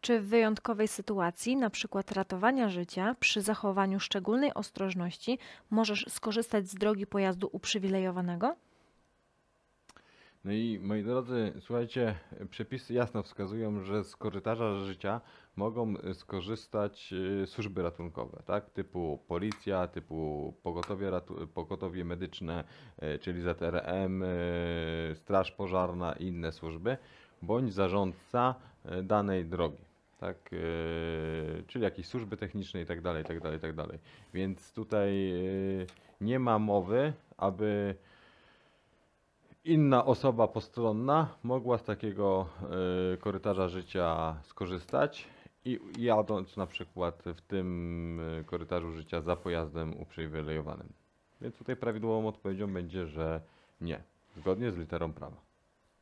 czy w wyjątkowej sytuacji, np. ratowania życia, przy zachowaniu szczególnej ostrożności, możesz skorzystać z drogi pojazdu uprzywilejowanego? No i moi drodzy, słuchajcie, przepisy jasno wskazują, że z korytarza życia mogą skorzystać y, służby ratunkowe, tak? Typu policja, typu pogotowie, pogotowie medyczne, y, czyli ZRM, y, straż pożarna i inne służby, bądź zarządca E, danej drogi, tak, e, czyli jakiejś służby technicznej itd., tak itd. Tak tak Więc tutaj e, nie ma mowy, aby inna osoba postronna mogła z takiego korytarza życia skorzystać i jadąc na przykład w tym korytarzu życia za pojazdem uprzywilejowanym. Więc tutaj prawidłową odpowiedzią będzie, że nie, zgodnie z literą prawa.